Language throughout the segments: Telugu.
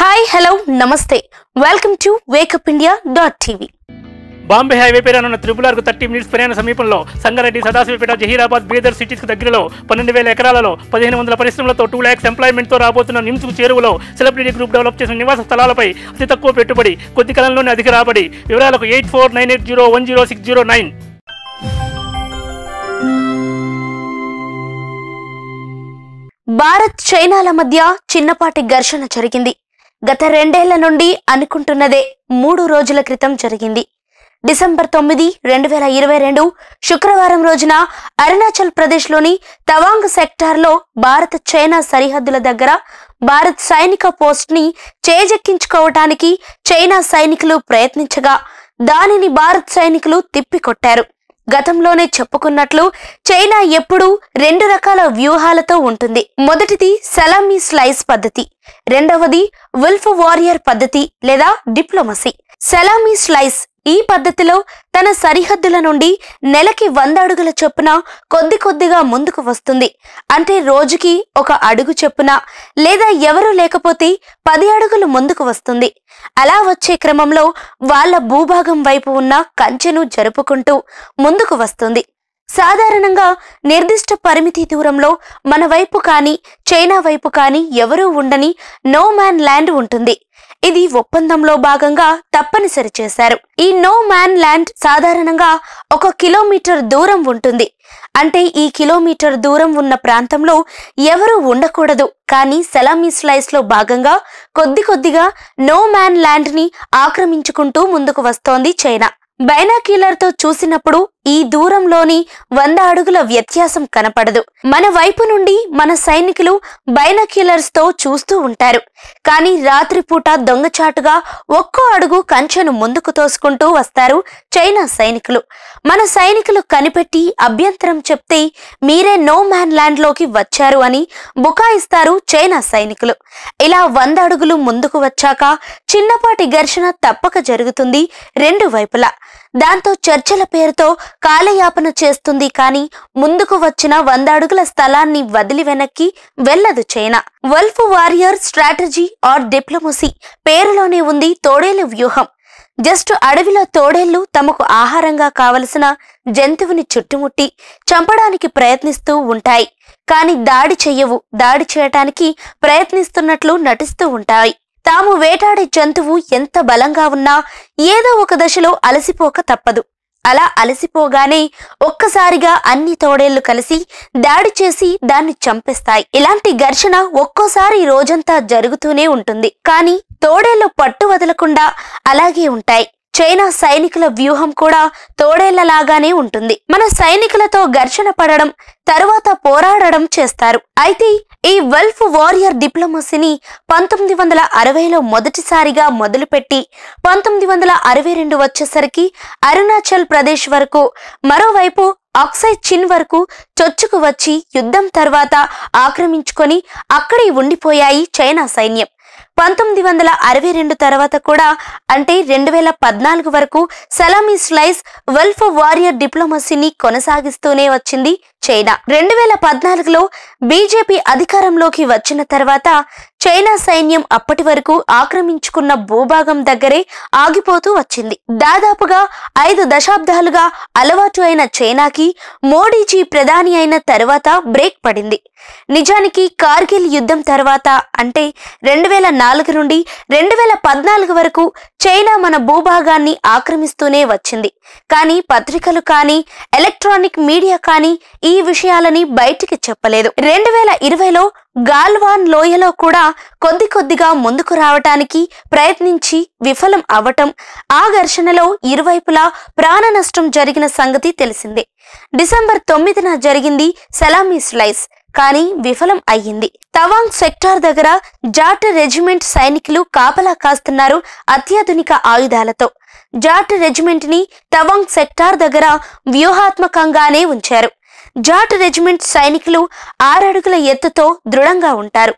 హాయ్ హలో నమస్తే welcome to wake up India dot TV Bombay highway పైన ఉన్న త్రిపులార్కు థర్టీ మినిట్స్ ప్రయాణ సమీపంలో సంగారెడ్డి సదాశివపేట జహీరాబాద్ బీదర్ సిటీస్కు దగ్గరలో పన్నెండు వేల ఎకరాలలో పదిహేను వందల పరిశ్రమలతో టూ ల్యాక్స్ ఎంప్లాయ్మెంట్తో రాబోతున్న నిమ్స్కు చేరువలో సెలబ్రిటీ గ్రూప్ డెవలప్ చేసిన నివాస స్థలాలపై అతి తక్కువ పెట్టుబడి కొద్ది కాలంలోనే అధిక రాబడి వివరాలకు eight four nine eight zero one zero six zero nine Bharat చైనాల మధ్య చిన్నపాటి ఘర్షణ జరిగింది గత రెండేళ్ల నుండి అనుకుంటున్నదే మూడు రోజుల క్రితం జరిగింది డిసెంబర్ తొమ్మిది రెండు వేల ఇరవై రెండు శుక్రవారం రోజున అరుణాచల్ ప్రదేశ్లోని తవాంగ్ సెక్టార్లో భారత్ చైనా సరిహద్దుల దగ్గర భారత్ సైనిక పోస్ట్ని చేజెక్కించుకోవటానికి చైనా సైనికులు ప్రయత్నించగా దానిని భారత్ సైనికులు తిప్పికొట్టారు గతంలోనే చెప్పుకున్నట్లు చైనా ఎప్పుడూ రెండు రకాల వ్యూహాలతో ఉంటుంది మొదటిది సలామీ స్లైస్ పద్ధతి రెండవది విల్ఫ్ వారియర్ పద్ధతి లేదా డిప్లొమసీ సలామీ స్లైస్ ఈ పద్ధతిలో తన సరిహద్దుల నుండి నెలకి వంద అడుగుల చొప్పున కొద్ది కొద్దిగా ముందుకు వస్తుంది అంటే రోజుకి ఒక అడుగు చొప్పున లేదా ఎవరూ లేకపోతే పది అడుగులు ముందుకు వస్తుంది అలా వచ్చే క్రమంలో వాళ్ళ భూభాగం వైపు ఉన్న కంచెను జరుపుకుంటూ ముందుకు వస్తుంది సాధారణంగా నిర్దిష్ట పరిమితి దూరంలో మన వైపు కానీ చైనా వైపు కానీ ఎవరూ ఉండని నో మ్యాన్ ల్యాండ్ ఉంటుంది ఇది ఒప్పందంలో భాగంగా తప్పనిసరి చేశారు ఈ నో మ్యాన్ ల్యాండ్ సాధారణంగా ఒక కిలోమీటర్ దూరం ఉంటుంది అంటే ఈ కిలోమీటర్ దూరం ఉన్న ప్రాంతంలో ఎవరూ ఉండకూడదు కానీ సెలామీ లో భాగంగా కొద్ది కొద్దిగా నో మ్యాన్ ల్యాండ్ని ఆక్రమించుకుంటూ ముందుకు వస్తోంది చైనా బైనాక్యులర్తో చూసినప్పుడు ఈ దూరంలోని వంద అడుగుల వ్యత్యాసం కనపడదు మన వైపు నుండి మన సైనికులు బైనాక్యులర్స్తో చూస్తూ ఉంటారు కానీ రాత్రిపూట దొంగచాటుగా ఒక్కో అడుగు కంచెను ముందుకు తోసుకుంటూ వస్తారు చైనా సైనికులు మన సైనికులు కనిపెట్టి అభ్యంతరం చెప్తే మీరే నో మ్యాన్ ల్యాండ్లోకి వచ్చారు అని బుకాయిస్తారు చైనా సైనికులు ఇలా వంద అడుగులు ముందుకు వచ్చాక చిన్నపాటి ఘర్షణ తప్పక జరుగుతుంది రెండు వైపులా దాంతో చర్చల పేరుతో కాలయాపన చేస్తుంది కానీ ముందుకు వచ్చిన వంద అడుగుల స్థలాన్ని వదిలి వెనక్కి వెళ్లదు China wolf warrior strategy or diplomacy పేరులోనే ఉంది తోడేలు వ్యూహం జస్ట్ అడవిలో తోడేళ్లు తమకు ఆహారంగా కావలసిన జంతువుని చుట్టుముట్టి చంపడానికి ప్రయత్నిస్తూ ఉంటాయి కానీ దాడి చెయ్యవు దాడి చేయటానికి ప్రయత్నిస్తున్నట్లు నటిస్తూ ఉంటాయి తాము వేటాడే జంతువు ఎంత బలంగా ఉన్నా ఏదో ఒక దశలో అలసిపోక తప్పదు అలా అలసిపోగానే ఒక్కసారిగా అన్ని తోడేళ్లు కలిసి దాడి చేసి దాన్ని చంపేస్తాయి ఇలాంటి ఘర్షణ ఒక్కోసారి రోజంతా జరుగుతూనే ఉంటుంది కానీ తోడేళ్లు పట్టు వదలకుండా అలాగే ఉంటాయి చైనా సైనికుల వ్యూహం కూడా తోడేళ్లలాగానే ఉంటుంది మన సైనికులతో ఘర్షణ పడడం తరువాత పోరాడడం చేస్తారు అయితే ఈ వెల్ఫ్ వారియర్ డిప్లొమసీని పంతొమ్మిది వందల అరవైలో మొదటిసారిగా మొదలుపెట్టి పంతొమ్మిది వందల అరవై రెండు వచ్చేసరికి అరుణాచల్ ప్రదేశ్ వరకు మరోవైపు ఆక్సై చిన్ వరకు చొచ్చుకు వచ్చి యుద్ధం తర్వాత ఆక్రమించుకొని అక్కడే ఉండిపోయాయి చైనా సైన్యం పంతొమ్మిది వందల అరవై రెండు తర్వాత కూడా అంటే రెండు వేల పద్నాలుగు వరకు సలామీ స్లైస్ వెల్ఫ్ వారియర్ డిప్లొమసీని కొనసాగిస్తూనే వచ్చింది చైనా రెండు వేల పద్నాలుగులో బీజేపీ అధికారంలోకి వచ్చిన తర్వాత చైనా సైన్యం అప్పటి వరకు ఆక్రమించుకున్న భూభాగం దగ్గరే ఆగిపోతూ వచ్చింది దాదాపుగా ఐదు దశాబ్దాలుగా అలవాటు అయిన చైనాకి మోడీజీ ప్రధాని అయిన తర్వాత బ్రేక్ పడింది నిజానికి కార్గిల్ యుద్ధం తర్వాత అంటే రెండు వేల నాలుగు నుండి రెండు వేల పద్నాలుగు వరకు చైనా మన భూభాగాన్ని ఆక్రమిస్తూనే వచ్చింది కానీ పత్రికలు కానీ ఎలక్ట్రానిక్ మీడియా కానీ ఈ విషయాలని బయటికి చెప్పలేదు రెండు వేల ఇరవైలో గాల్వాన్ లోయలో కూడా కొద్ది కొద్దిగా ముందుకు రావటానికి ప్రయత్నించి విఫలం అవటం ఆ ఘర్షణలో ఇరువైపులా ప్రాణ నష్టం జరిగిన సంగతి తెలిసిందే డిసెంబర్ తొమ్మిదిన జరిగింది సలామీ స్లైస్ కానీ విఫలం అయ్యింది తవాంగ్ సెక్టార్ దగ్గర జాట్ రెజిమెంట్ సైనికులు కాపలా కాస్తున్నారు అత్యాధునిక ఆయుధాలతో జాట్ రెజిమెంట్ ని తవాంగ్ సెక్టార్ దగ్గర వ్యూహాత్మకంగానే ఉంచారు జాట్ రెజిమెంట్ సైనికులు ఆరడుగుల ఎత్తుతో దృఢంగా ఉంటారు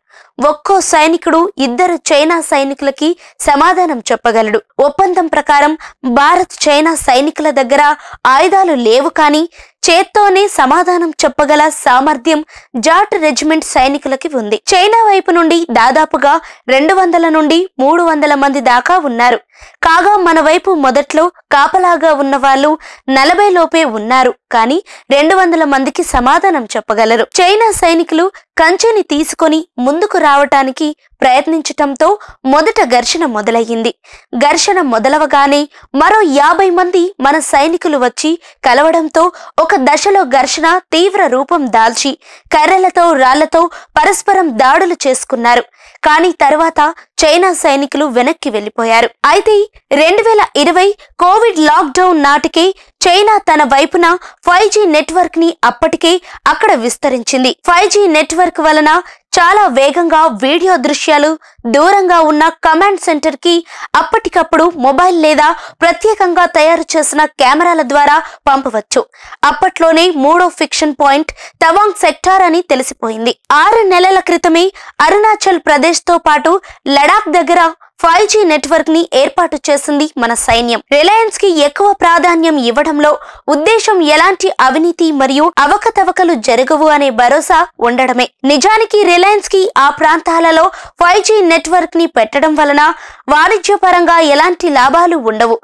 ఒక్కో సైనికుడు ఇద్దరు చైనా సైనికులకి సమాధానం చెప్పగలడు ఒప్పందం ప్రకారం భారత్ చైనా సైనికుల దగ్గర ఆయుధాలు లేవు కానీ చేత్తోనే సమాధానం చెప్పగల సామర్థ్యం జాట్ రెజిమెంట్ సైనికులకి ఉంది చైనా వైపు నుండి దాదాపుగా రెండు వందల నుండి మూడు వందల మంది దాకా ఉన్నారు కాగా మన వైపు మొదట్లో కాపలాగా ఉన్న వాళ్ళు నలభై లోపే ఉన్నారు కానీ రెండు వందల మందికి సమాధానం చెప్పగలరు చైనా సైనికులు కంచెని తీసుకుని ముందుకు రావటానికి ప్రయత్నించటంతో మొదట ఘర్షణ మొదలయ్యింది ఘర్షణ మొదలవగానే మరో యాభై మంది మన సైనికులు వచ్చి కలవడంతో ఒక దశలో ఘర్షణ తీవ్ర రూపం దాల్చి కర్రలతో రాళ్లతో పరస్పరం దాడులు చేసుకున్నారు కానీ తర్వాత చైనా సైనికులు వెనక్కి వెళ్లిపోయారు అయితే రెండు వేల ఇరవై కోవిడ్ లాక్డౌన్ నాటికే చైనా తన వైపున ఫైవ్ జీ నెట్వర్క్ ని అప్పటికే అక్కడ విస్తరించింది ఫైవ్ జీ నెట్వర్క్ వలన చాలా వేగంగా వీడియో దృశ్యాలు దూరంగా ఉన్న కమాండ్ సెంటర్కి అప్పటికప్పుడు మొబైల్ లేదా ప్రత్యేకంగా తయారు చేసిన కెమెరాల ద్వారా పంపవచ్చు అప్పట్లోనే మూడో ఫిక్షన్ పాయింట్ తవాంగ్ సెక్టార్ అని తెలిసిపోయింది ఆరు నెలల క్రితమే అరుణాచల్ ప్రదేశ్తో పాటు లడాక్ దగ్గర ఫైవ్ జీ నెట్వర్క్ ని ఏర్పాటు చేసింది మన సైన్యం రిలయన్స్ కి ఎక్కువ ప్రాధాన్యం ఇవ్వడంలో ఉద్దేశం ఎలాంటి అవినీతి మరియు అవకతవకలు జరగవు అనే భరోసా ఉండడమే నిజానికి రిలయన్స్ కి ఆ ప్రాంతాలలో ఫైవ్ జీ నెట్వర్క్ ని పెట్టడం వలన వాణిజ్యపరంగా ఎలాంటి లాభాలు ఉండవు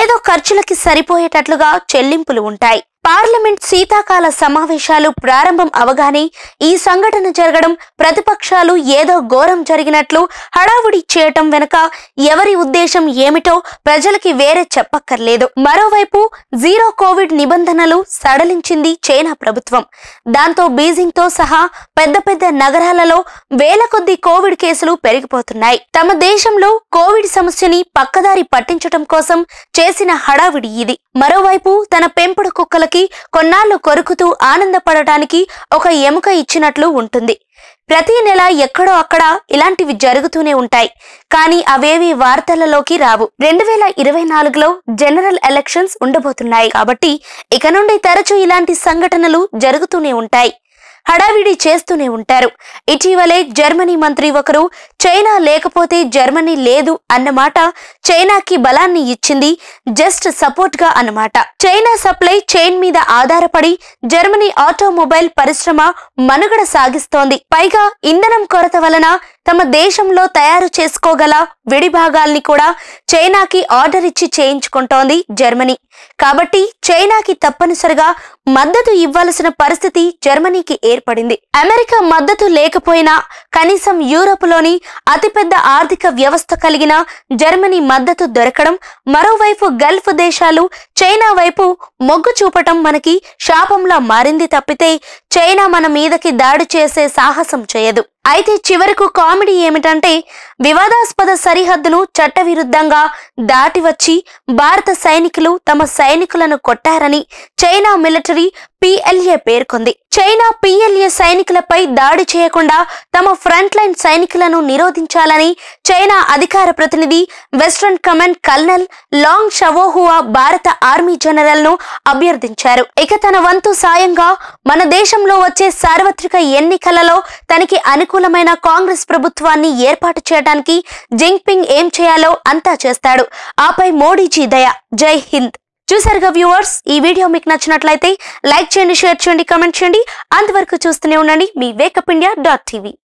ఏదో ఖర్చులకి సరిపోయేటట్లుగా చెల్లింపులు ఉంటాయి పార్లమెంట్ శీతాకాల సమావేశాలు ప్రారంభం అవగానే ఈ సంఘటన జరగడం ప్రతిపక్షాలు ఏదో ఘోరం జరిగినట్లు హడావుడి చేయటం వెనుక ఎవరి ఉద్దేశం ఏమిటో ప్రజలకి వేరే చెప్పక్కర్లేదు మరోవైపు జీరో కోవిడ్ నిబంధనలు సడలించింది చైనా ప్రభుత్వం దాంతో బీజింగ్తో సహా పెద్ద పెద్ద నగరాలలో వేల కొద్ది కోవిడ్ కేసులు పెరిగిపోతున్నాయి తమ దేశంలో కోవిడ్ సమస్యని పక్కదారి పట్టించటం కోసం చేసిన హడావిడి ఇది మరోవైపు తన పెంపుడు కుక్కలకి వ్యక్తి కొన్నాళ్లు కొరుకుతూ ఆనందపడటానికి ఒక ఎముక ఇచ్చినట్లు ఉంటుంది ప్రతి నెల ఎక్కడో అక్కడ ఇలాంటివి జరుగుతూనే ఉంటాయి కానీ అవేవి వార్తలలోకి రావు రెండు వేల ఇరవై నాలుగులో జనరల్ ఎలక్షన్స్ ఉండబోతున్నాయి కాబట్టి ఇక నుండి తరచూ ఇలాంటి సంఘటనలు జరుగుతూనే ఉంటాయి హడావిడి చేస్తూనే ఉంటారు ఇటీవలే జర్మనీ మంత్రి ఒకరు చైనా లేకపోతే జర్మనీ లేదు అన్నమాట చైనాకి బలాన్ని ఇచ్చింది జస్ట్ సపోర్ట్ గా అన్నమాట చైనా సప్లై చైన్ మీద ఆధారపడి జర్మనీ ఆటోమొబైల్ పరిశ్రమ మనుగడ సాగిస్తోంది పైగా ఇంధనం కొరత వలన తమ దేశంలో తయారు చేసుకోగల విడి భాగాల్ని కూడా చైనాకి ఆర్డర్ ఇచ్చి చేయించుకుంటోంది జర్మనీ కాబట్టి చైనాకి తప్పనిసరిగా మద్దతు ఇవ్వాల్సిన పరిస్థితి జర్మనీకి ఏర్పడింది అమెరికా మద్దతు లేకపోయినా కనీసం లోని అతిపెద్ద ఆర్థిక వ్యవస్థ కలిగిన జర్మనీ మద్దతు దొరకడం మరోవైపు గల్ఫ్ దేశాలు చైనా వైపు మొగ్గు చూపటం మనకి శాపంలా మారింది తప్పితే చైనా మన మీదకి దాడి చేసే సాహసం చేయదు అయితే చివరకు కామెడీ ఏమిటంటే వివాదాస్పద సరిహద్దును చట్టవిరుద్ధంగా దాటి వచ్చి భారత సైనికులు తమ సైనికులను కొట్టారని చైనా మిలిటరీ పిఎల్ఏ పేర్కొంది చైనా పిఎల్ఏ సైనికులపై దాడి చేయకుండా తమ ఫ్రంట్ లైన్ సైనికులను నిరోధించాలని చైనా అధికార ప్రతినిధి western command colonel Long Shaohua భారత ఆర్మీ జనరల్ ను అభ్యర్థించారు ఇక తన వంతు సాయంగా మన దేశంలో వచ్చే సార్వత్రిక ఎన్నికలలో తనకి అనుకూలమైన కాంగ్రెస్ ప్రభుత్వాన్ని ఏర్పాటు చేయడానికి జింగ్పింగ్ ఏం చేయాలో అంతా చేస్తాడు ఆపై మోడీజీ దయ జై హింద్ చూసారుగా వ్యూవర్స్ ఈ వీడియో మీకు నచ్చినట్లయితే లైక్ చేయండి షేర్ చేయండి కామెంట్ చేయండి అంతవరకు చూస్తూనే ఉండండి మీ వేకప్ ఇండియా డాట్ టీవీ